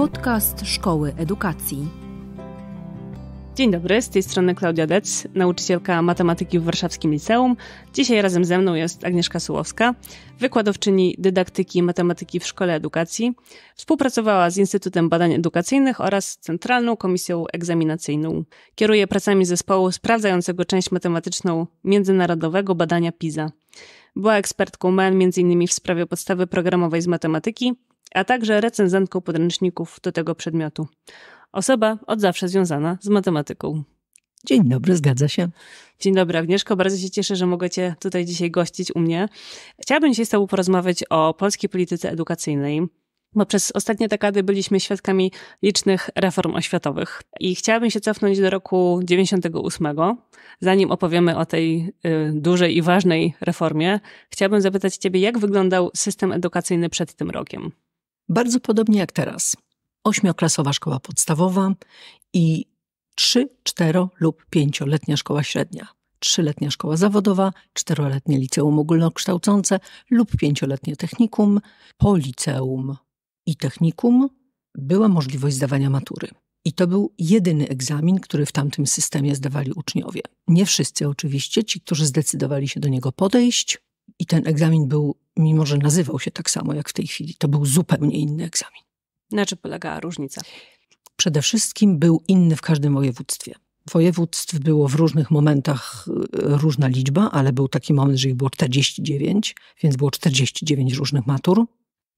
Podcast Szkoły Edukacji. Dzień dobry, z tej strony Klaudia Dec, nauczycielka matematyki w Warszawskim Liceum. Dzisiaj razem ze mną jest Agnieszka Sułowska, wykładowczyni dydaktyki i matematyki w Szkole Edukacji. Współpracowała z Instytutem Badań Edukacyjnych oraz Centralną Komisją Egzaminacyjną. Kieruje pracami zespołu sprawdzającego część matematyczną międzynarodowego badania PISA. Była ekspertką MEN m.in. w sprawie podstawy programowej z matematyki, a także recenzentką podręczników do tego przedmiotu. Osoba od zawsze związana z matematyką. Dzień dobry, zgadza się. Dzień dobry, Agnieszko. Bardzo się cieszę, że mogę Cię tutaj dzisiaj gościć u mnie. Chciałabym się z Tobą porozmawiać o polskiej polityce edukacyjnej, bo przez ostatnie dekady byliśmy świadkami licznych reform oświatowych. I chciałabym się cofnąć do roku 98. Zanim opowiemy o tej y, dużej i ważnej reformie, chciałabym zapytać Ciebie, jak wyglądał system edukacyjny przed tym rokiem? Bardzo podobnie jak teraz. Ośmioklasowa szkoła podstawowa i trzy, cztero lub pięcioletnia szkoła średnia. Trzyletnia szkoła zawodowa, czteroletnie liceum ogólnokształcące lub pięcioletnie technikum. Po liceum i technikum była możliwość zdawania matury. I to był jedyny egzamin, który w tamtym systemie zdawali uczniowie. Nie wszyscy oczywiście, ci, którzy zdecydowali się do niego podejść. I ten egzamin był mimo że nazywał się tak samo jak w tej chwili, to był zupełnie inny egzamin. Na czym polegała różnica? Przede wszystkim był inny w każdym województwie. Województw było w różnych momentach e, różna liczba, ale był taki moment, że ich było 49, więc było 49 różnych matur.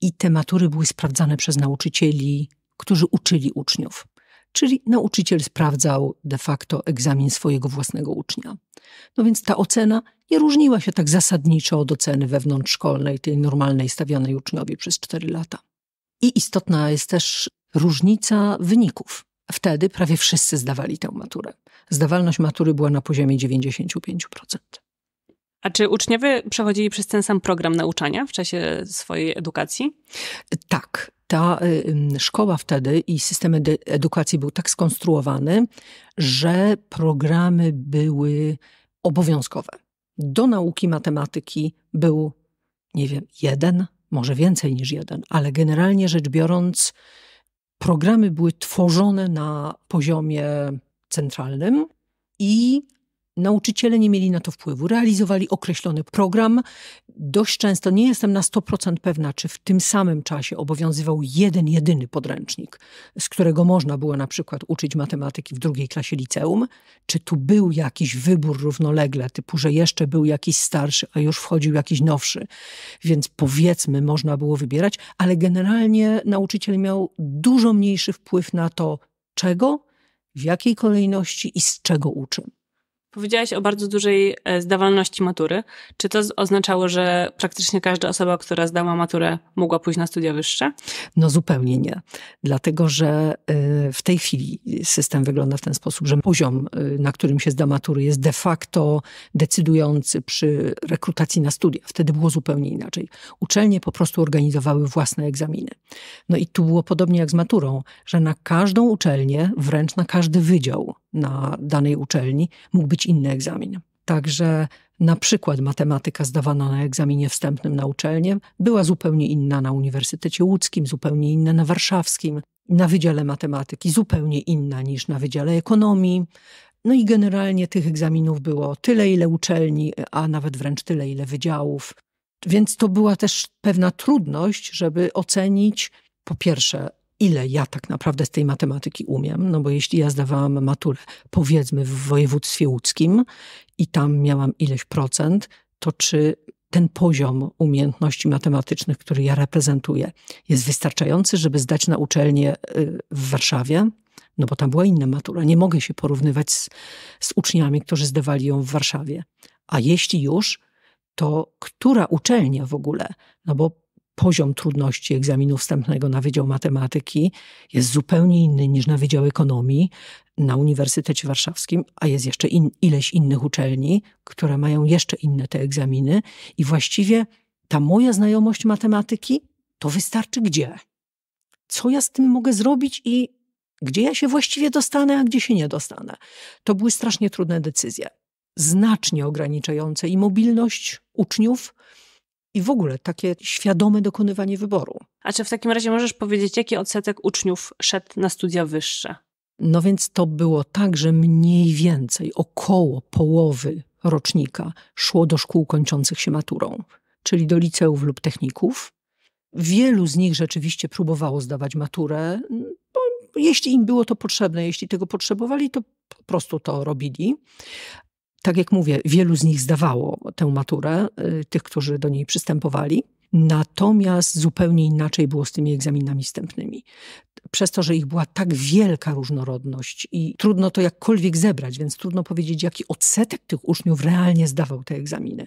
I te matury były sprawdzane przez nauczycieli, którzy uczyli uczniów czyli nauczyciel sprawdzał de facto egzamin swojego własnego ucznia. No więc ta ocena nie różniła się tak zasadniczo od oceny wewnątrzszkolnej, tej normalnej stawianej uczniowi przez 4 lata. I istotna jest też różnica wyników. Wtedy prawie wszyscy zdawali tę maturę. Zdawalność matury była na poziomie 95%. A czy uczniowie przechodzili przez ten sam program nauczania w czasie swojej edukacji? Tak, ta szkoła wtedy i system edukacji był tak skonstruowany, że programy były obowiązkowe. Do nauki matematyki był, nie wiem, jeden, może więcej niż jeden, ale generalnie rzecz biorąc, programy były tworzone na poziomie centralnym i Nauczyciele nie mieli na to wpływu. Realizowali określony program. Dość często nie jestem na 100% pewna, czy w tym samym czasie obowiązywał jeden, jedyny podręcznik, z którego można było na przykład uczyć matematyki w drugiej klasie liceum. Czy tu był jakiś wybór równolegle, typu, że jeszcze był jakiś starszy, a już wchodził jakiś nowszy. Więc powiedzmy, można było wybierać, ale generalnie nauczyciel miał dużo mniejszy wpływ na to, czego, w jakiej kolejności i z czego uczy. Powiedziałaś o bardzo dużej e, zdawalności matury. Czy to oznaczało, że praktycznie każda osoba, która zdała maturę, mogła pójść na studia wyższe? No zupełnie nie. Dlatego, że e, w tej chwili system wygląda w ten sposób, że poziom, e, na którym się zda matury, jest de facto decydujący przy rekrutacji na studia. Wtedy było zupełnie inaczej. Uczelnie po prostu organizowały własne egzaminy. No i tu było podobnie jak z maturą, że na każdą uczelnię, wręcz na każdy wydział, na danej uczelni mógł być inny egzamin. Także na przykład matematyka zdawana na egzaminie wstępnym na uczelnię była zupełnie inna na Uniwersytecie Łódzkim, zupełnie inna na Warszawskim, na Wydziale Matematyki zupełnie inna niż na Wydziale Ekonomii. No i generalnie tych egzaminów było tyle, ile uczelni, a nawet wręcz tyle, ile wydziałów. Więc to była też pewna trudność, żeby ocenić po pierwsze ile ja tak naprawdę z tej matematyki umiem, no bo jeśli ja zdawałam maturę, powiedzmy, w województwie łódzkim i tam miałam ileś procent, to czy ten poziom umiejętności matematycznych, który ja reprezentuję, jest wystarczający, żeby zdać na uczelnię y, w Warszawie? No bo tam była inna matura. Nie mogę się porównywać z, z uczniami, którzy zdawali ją w Warszawie. A jeśli już, to która uczelnia w ogóle? No bo poziom trudności egzaminu wstępnego na Wydział Matematyki jest zupełnie inny niż na Wydział Ekonomii na Uniwersytecie Warszawskim, a jest jeszcze in, ileś innych uczelni, które mają jeszcze inne te egzaminy. I właściwie ta moja znajomość matematyki to wystarczy gdzie? Co ja z tym mogę zrobić i gdzie ja się właściwie dostanę, a gdzie się nie dostanę? To były strasznie trudne decyzje, znacznie ograniczające i mobilność uczniów i w ogóle takie świadome dokonywanie wyboru. A czy w takim razie możesz powiedzieć, jaki odsetek uczniów szedł na studia wyższe? No więc to było tak, że mniej więcej około połowy rocznika szło do szkół kończących się maturą, czyli do liceów lub techników. Wielu z nich rzeczywiście próbowało zdawać maturę. Bo jeśli im było to potrzebne, jeśli tego potrzebowali, to po prostu to robili tak jak mówię, wielu z nich zdawało tę maturę, y, tych, którzy do niej przystępowali. Natomiast zupełnie inaczej było z tymi egzaminami wstępnymi. Przez to, że ich była tak wielka różnorodność i trudno to jakkolwiek zebrać, więc trudno powiedzieć, jaki odsetek tych uczniów realnie zdawał te egzaminy.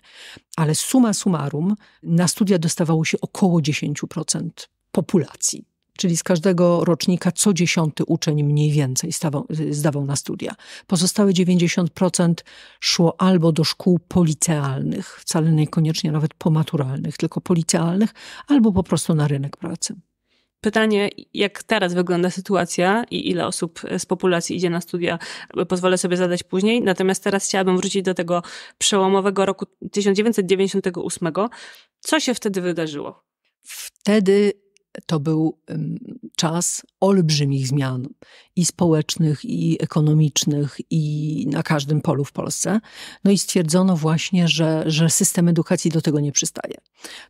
Ale suma summarum, na studia dostawało się około 10% populacji Czyli z każdego rocznika co dziesiąty uczeń mniej więcej stawał, zdawał na studia. Pozostałe 90% szło albo do szkół policealnych, wcale niekoniecznie nawet pomaturalnych, tylko policealnych, albo po prostu na rynek pracy. Pytanie, jak teraz wygląda sytuacja i ile osób z populacji idzie na studia, pozwolę sobie zadać później. Natomiast teraz chciałabym wrócić do tego przełomowego roku 1998. Co się wtedy wydarzyło? Wtedy to był czas olbrzymich zmian i społecznych, i ekonomicznych, i na każdym polu w Polsce. No i stwierdzono właśnie, że, że system edukacji do tego nie przystaje.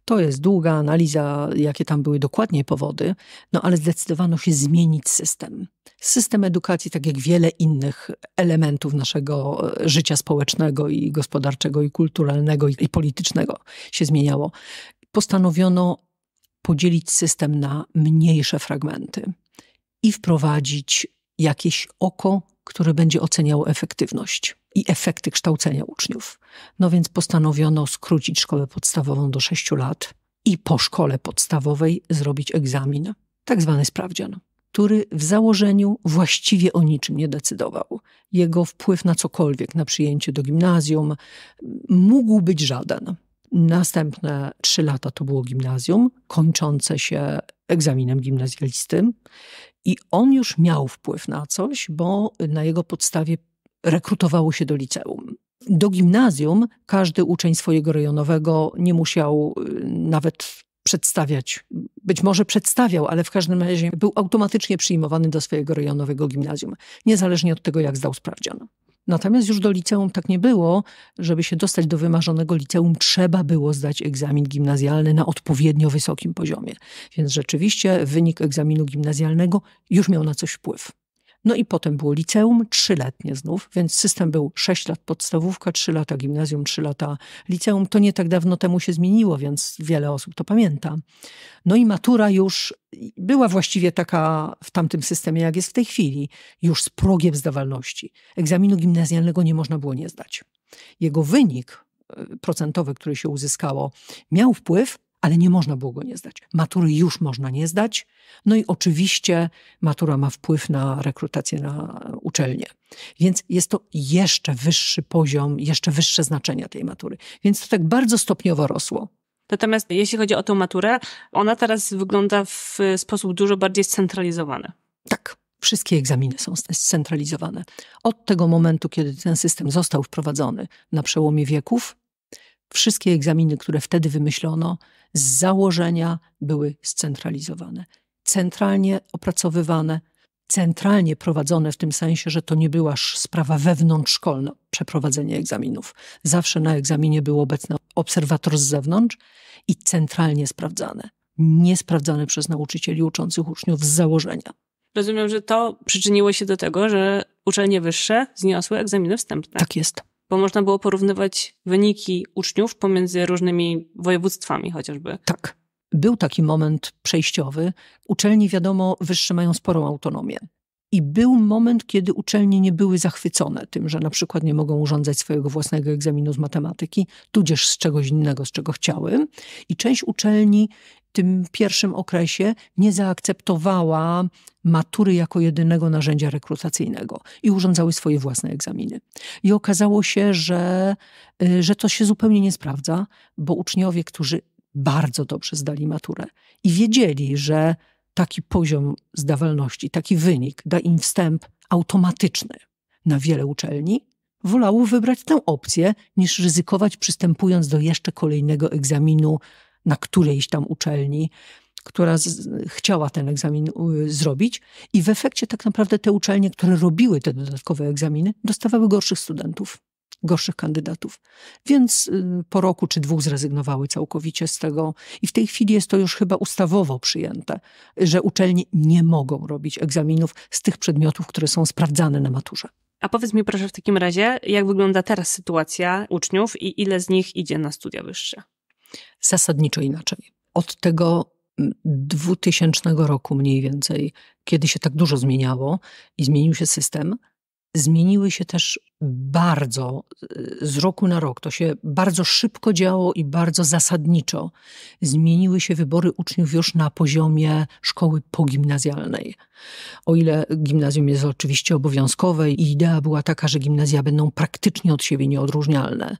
To jest długa analiza, jakie tam były dokładnie powody, no ale zdecydowano się zmienić system. System edukacji, tak jak wiele innych elementów naszego e, życia społecznego i gospodarczego, i kulturalnego, i, i politycznego się zmieniało postanowiono podzielić system na mniejsze fragmenty i wprowadzić jakieś oko, które będzie oceniało efektywność i efekty kształcenia uczniów. No więc postanowiono skrócić szkołę podstawową do 6 lat i po szkole podstawowej zrobić egzamin, tak zwany sprawdzian, który w założeniu właściwie o niczym nie decydował. Jego wpływ na cokolwiek, na przyjęcie do gimnazjum, mógł być żaden. Następne trzy lata to było gimnazjum, kończące się egzaminem gimnazjalistym I on już miał wpływ na coś, bo na jego podstawie rekrutowało się do liceum. Do gimnazjum każdy uczeń swojego rejonowego nie musiał y, nawet przedstawiać. Być może przedstawiał, ale w każdym razie był automatycznie przyjmowany do swojego rejonowego gimnazjum, niezależnie od tego, jak zdał sprawdzian. Natomiast już do liceum tak nie było. Żeby się dostać do wymarzonego liceum, trzeba było zdać egzamin gimnazjalny na odpowiednio wysokim poziomie. Więc rzeczywiście wynik egzaminu gimnazjalnego już miał na coś wpływ. No i potem było liceum, trzyletnie znów, więc system był 6 lat podstawówka, 3 lata gimnazjum, 3 lata liceum. To nie tak dawno temu się zmieniło, więc wiele osób to pamięta. No i matura już była właściwie taka w tamtym systemie, jak jest w tej chwili, już z progiem zdawalności. Egzaminu gimnazjalnego nie można było nie zdać. Jego wynik y, procentowy, który się uzyskało, miał wpływ ale nie można było go nie zdać. Matury już można nie zdać. No i oczywiście matura ma wpływ na rekrutację na uczelnię. Więc jest to jeszcze wyższy poziom, jeszcze wyższe znaczenie tej matury. Więc to tak bardzo stopniowo rosło. Natomiast jeśli chodzi o tę maturę, ona teraz wygląda w sposób dużo bardziej scentralizowany. Tak. Wszystkie egzaminy są scentralizowane. Od tego momentu, kiedy ten system został wprowadzony na przełomie wieków, wszystkie egzaminy, które wtedy wymyślono, z założenia były scentralizowane, centralnie opracowywane, centralnie prowadzone w tym sensie, że to nie była sprawa wewnątrzszkolna, przeprowadzenie egzaminów. Zawsze na egzaminie był obecny obserwator z zewnątrz i centralnie sprawdzane, nie sprawdzane przez nauczycieli uczących uczniów z założenia. Rozumiem, że to przyczyniło się do tego, że uczelnie wyższe zniosły egzaminy wstępne. Tak jest bo można było porównywać wyniki uczniów pomiędzy różnymi województwami chociażby. Tak. Był taki moment przejściowy. Uczelni, wiadomo, wyższe mają sporą autonomię. I był moment, kiedy uczelnie nie były zachwycone tym, że na przykład nie mogą urządzać swojego własnego egzaminu z matematyki, tudzież z czegoś innego, z czego chciały. I część uczelni tym pierwszym okresie nie zaakceptowała matury jako jedynego narzędzia rekrutacyjnego i urządzały swoje własne egzaminy. I okazało się, że, y, że to się zupełnie nie sprawdza, bo uczniowie, którzy bardzo dobrze zdali maturę i wiedzieli, że taki poziom zdawalności, taki wynik da im wstęp automatyczny na wiele uczelni, wolało wybrać tę opcję, niż ryzykować przystępując do jeszcze kolejnego egzaminu na którejś tam uczelni, która z, chciała ten egzamin y, zrobić, i w efekcie tak naprawdę te uczelnie, które robiły te dodatkowe egzaminy, dostawały gorszych studentów, gorszych kandydatów. Więc y, po roku czy dwóch zrezygnowały całkowicie z tego, i w tej chwili jest to już chyba ustawowo przyjęte, że uczelnie nie mogą robić egzaminów z tych przedmiotów, które są sprawdzane na maturze. A powiedz mi proszę w takim razie, jak wygląda teraz sytuacja uczniów i ile z nich idzie na studia wyższe? zasadniczo inaczej. Od tego 2000 mm, roku mniej więcej, kiedy się tak dużo zmieniało i zmienił się system, zmieniły się też bardzo z roku na rok. To się bardzo szybko działo i bardzo zasadniczo. Zmieniły się wybory uczniów już na poziomie szkoły pogimnazjalnej. O ile gimnazjum jest oczywiście obowiązkowe i idea była taka, że gimnazja będą praktycznie od siebie nieodróżnialne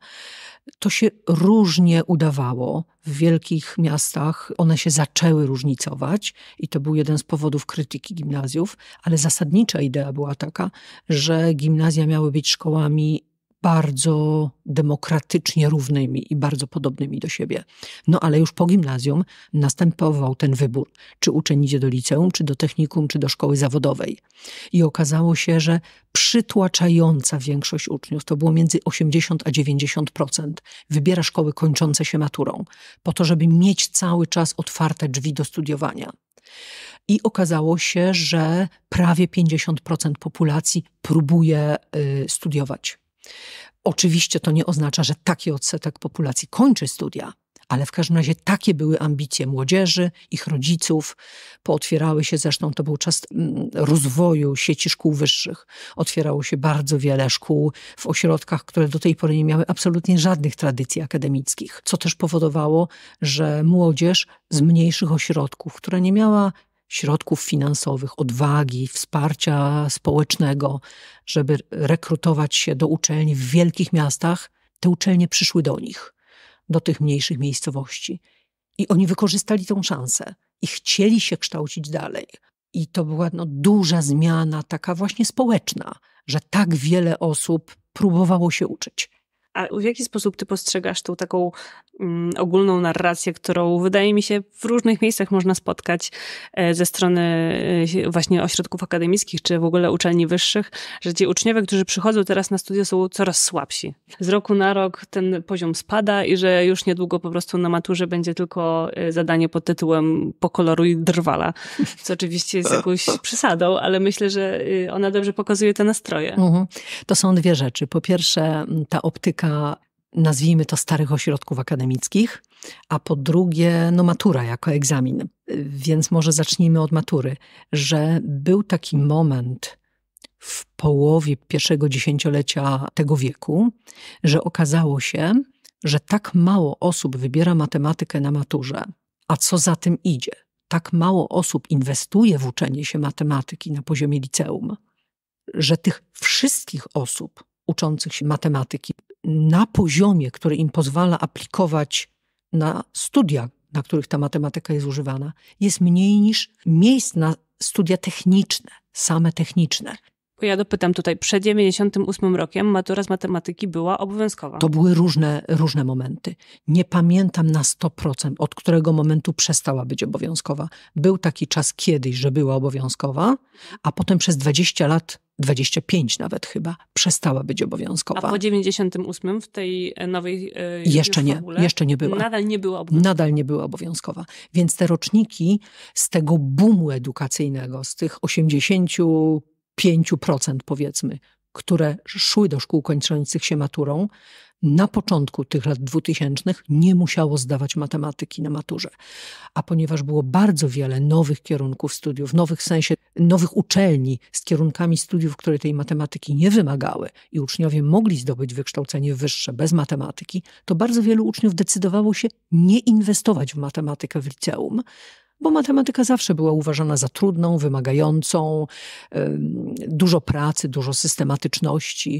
to się różnie udawało. W wielkich miastach one się zaczęły różnicować i to był jeden z powodów krytyki gimnazjów, ale zasadnicza idea była taka, że gimnazja miały być szkołami bardzo demokratycznie równymi i bardzo podobnymi do siebie. No ale już po gimnazjum następował ten wybór, czy uczeń idzie do liceum, czy do technikum, czy do szkoły zawodowej. I okazało się, że przytłaczająca większość uczniów, to było między 80 a 90%, wybiera szkoły kończące się maturą, po to, żeby mieć cały czas otwarte drzwi do studiowania. I okazało się, że prawie 50% populacji próbuje y, studiować Oczywiście to nie oznacza, że taki odsetek populacji kończy studia, ale w każdym razie takie były ambicje młodzieży, ich rodziców. Pootwierały się zresztą, to był czas mm, rozwoju sieci szkół wyższych. Otwierało się bardzo wiele szkół w ośrodkach, które do tej pory nie miały absolutnie żadnych tradycji akademickich, co też powodowało, że młodzież z mniejszych ośrodków, która nie miała środków finansowych, odwagi, wsparcia społecznego, żeby rekrutować się do uczelni w wielkich miastach, te uczelnie przyszły do nich, do tych mniejszych miejscowości. I oni wykorzystali tą szansę i chcieli się kształcić dalej. I to była no, duża zmiana, taka właśnie społeczna, że tak wiele osób próbowało się uczyć. A w jaki sposób ty postrzegasz tą taką mm, ogólną narrację, którą wydaje mi się w różnych miejscach można spotkać e, ze strony e, właśnie ośrodków akademickich czy w ogóle uczelni wyższych, że ci uczniowie, którzy przychodzą teraz na studia są coraz słabsi. Z roku na rok ten poziom spada i że już niedługo po prostu na maturze będzie tylko e, zadanie pod tytułem pokoloruj drwala, co oczywiście jest jakąś przesadą, ale myślę, że e, ona dobrze pokazuje te nastroje. Mhm. To są dwie rzeczy. Po pierwsze ta optyka kilka, nazwijmy to, starych ośrodków akademickich, a po drugie, no matura jako egzamin. Więc może zacznijmy od matury, że był taki moment w połowie pierwszego dziesięciolecia tego wieku, że okazało się, że tak mało osób wybiera matematykę na maturze, a co za tym idzie, tak mało osób inwestuje w uczenie się matematyki na poziomie liceum, że tych wszystkich osób uczących się matematyki na poziomie, który im pozwala aplikować na studia, na których ta matematyka jest używana, jest mniej niż miejsc na studia techniczne, same techniczne. Bo ja dopytam tutaj, przed 98 rokiem matura z matematyki była obowiązkowa. To były różne, różne momenty. Nie pamiętam na 100%, od którego momentu przestała być obowiązkowa. Był taki czas kiedyś, że była obowiązkowa, a potem przez 20 lat 25 nawet chyba, przestała być obowiązkowa. A po 98 w tej e, nowej yy, Jeszcze nie, jeszcze nie była. Nadal nie była obowiązkowa. Nadal nie była obowiązkowa. Więc te roczniki z tego boomu edukacyjnego, z tych 80 5% powiedzmy, które szły do szkół kończących się maturą, na początku tych lat 2000 nie musiało zdawać matematyki na maturze. A ponieważ było bardzo wiele nowych kierunków studiów, nowych w sensie, nowych uczelni z kierunkami studiów, które tej matematyki nie wymagały i uczniowie mogli zdobyć wykształcenie wyższe bez matematyki, to bardzo wielu uczniów decydowało się nie inwestować w matematykę w liceum, bo matematyka zawsze była uważana za trudną, wymagającą, dużo pracy, dużo systematyczności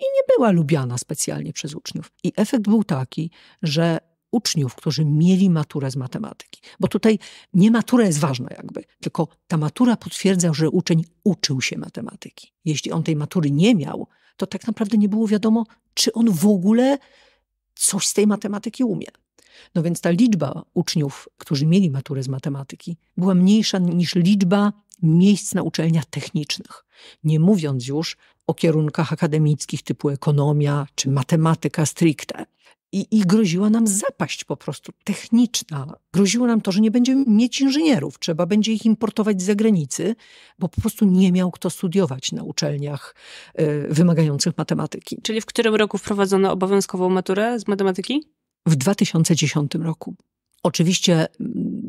i nie była lubiana specjalnie przez uczniów. I efekt był taki, że uczniów, którzy mieli maturę z matematyki, bo tutaj nie matura jest ważna jakby, tylko ta matura potwierdza, że uczeń uczył się matematyki. Jeśli on tej matury nie miał, to tak naprawdę nie było wiadomo, czy on w ogóle coś z tej matematyki umie. No więc ta liczba uczniów, którzy mieli maturę z matematyki, była mniejsza niż liczba miejsc na uczelniach technicznych. Nie mówiąc już o kierunkach akademickich typu ekonomia czy matematyka stricte. I, I, groziła nam zapaść po prostu techniczna. Groziło nam to, że nie będziemy mieć inżynierów, trzeba będzie ich importować z zagranicy, bo po prostu nie miał kto studiować na uczelniach y, wymagających matematyki. Czyli w którym roku wprowadzono obowiązkową maturę z matematyki? w 2010 roku. Oczywiście mm,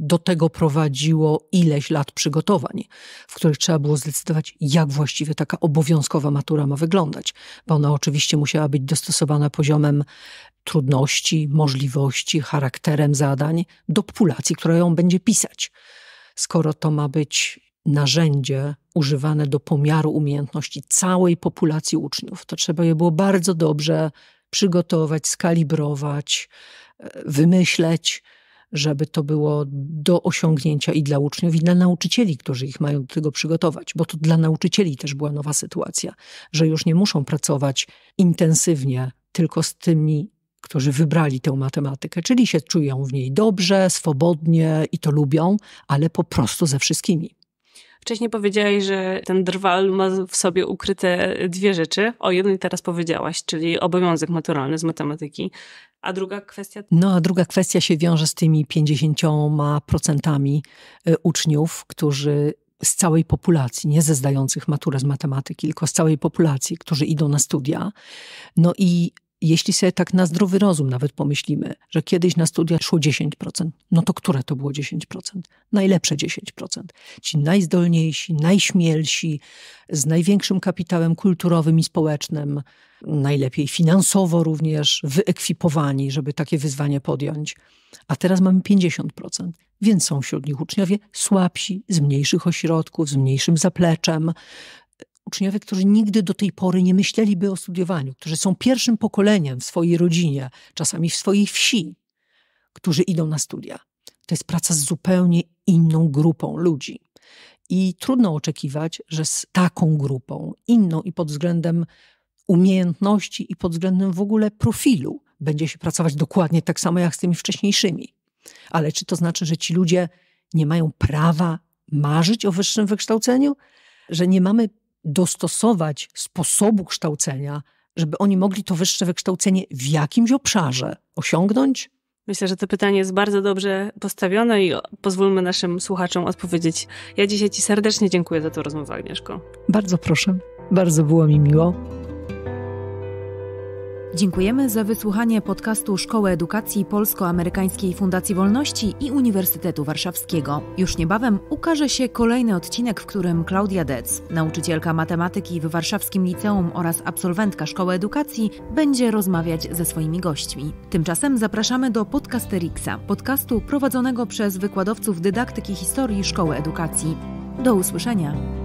do tego prowadziło ileś lat przygotowań, w których trzeba było zdecydować, jak właściwie taka obowiązkowa matura ma wyglądać, bo ona oczywiście musiała być dostosowana poziomem trudności, możliwości, charakterem zadań do populacji, która ją będzie pisać. Skoro to ma być narzędzie używane do pomiaru umiejętności całej populacji uczniów, to trzeba je było bardzo dobrze przygotować, skalibrować, e, wymyśleć, żeby to było do osiągnięcia i dla uczniów, i dla nauczycieli, którzy ich mają do tego przygotować, bo to dla nauczycieli też była nowa sytuacja, że już nie muszą pracować intensywnie tylko z tymi, którzy wybrali tę matematykę, czyli się czują w niej dobrze, swobodnie i to lubią, ale po prostu ze wszystkimi. Wcześniej powiedziałaś, że ten drwal ma w sobie ukryte dwie rzeczy. O jednej teraz powiedziałaś, czyli obowiązek maturalny z matematyki. A druga kwestia? No, a druga kwestia się wiąże z tymi 50% y, uczniów, którzy z całej populacji, nie ze zdających maturę z matematyki, tylko z całej populacji, którzy idą na studia. No i jeśli sobie tak na zdrowy rozum nawet pomyślimy, że kiedyś na studia szło 10%, no to które to było 10%? Najlepsze 10%. Ci najzdolniejsi, najśmielsi, z największym kapitałem kulturowym i społecznym, najlepiej finansowo również wyekwipowani, żeby takie wyzwanie podjąć. A teraz mamy 50%, więc są wśród nich uczniowie słabsi, z mniejszych ośrodków, z mniejszym zapleczem, uczniowie, którzy nigdy do tej pory nie myśleliby o studiowaniu, którzy są pierwszym pokoleniem w swojej rodzinie, czasami w swojej wsi, którzy idą na studia. To jest praca z zupełnie inną grupą ludzi. I trudno oczekiwać, że z taką grupą, inną i pod względem umiejętności i pod względem w ogóle profilu, będzie się pracować dokładnie tak samo jak z tymi wcześniejszymi. Ale czy to znaczy, że ci ludzie nie mają prawa marzyć o wyższym wykształceniu? Że nie mamy dostosować sposobu kształcenia, żeby oni mogli to wyższe wykształcenie w jakimś obszarze osiągnąć? Myślę, że to pytanie jest bardzo dobrze postawione i pozwólmy naszym słuchaczom odpowiedzieć. Ja dzisiaj Ci serdecznie dziękuję za tę rozmowę, Agnieszko. Bardzo proszę, bardzo było mi miło. Dziękujemy za wysłuchanie podcastu Szkoły Edukacji Polsko-Amerykańskiej Fundacji Wolności i Uniwersytetu Warszawskiego. Już niebawem ukaże się kolejny odcinek, w którym Klaudia Dec, nauczycielka matematyki w Warszawskim Liceum oraz absolwentka Szkoły Edukacji, będzie rozmawiać ze swoimi gośćmi. Tymczasem zapraszamy do Podcasteriksa, podcastu prowadzonego przez wykładowców dydaktyki historii Szkoły Edukacji. Do usłyszenia!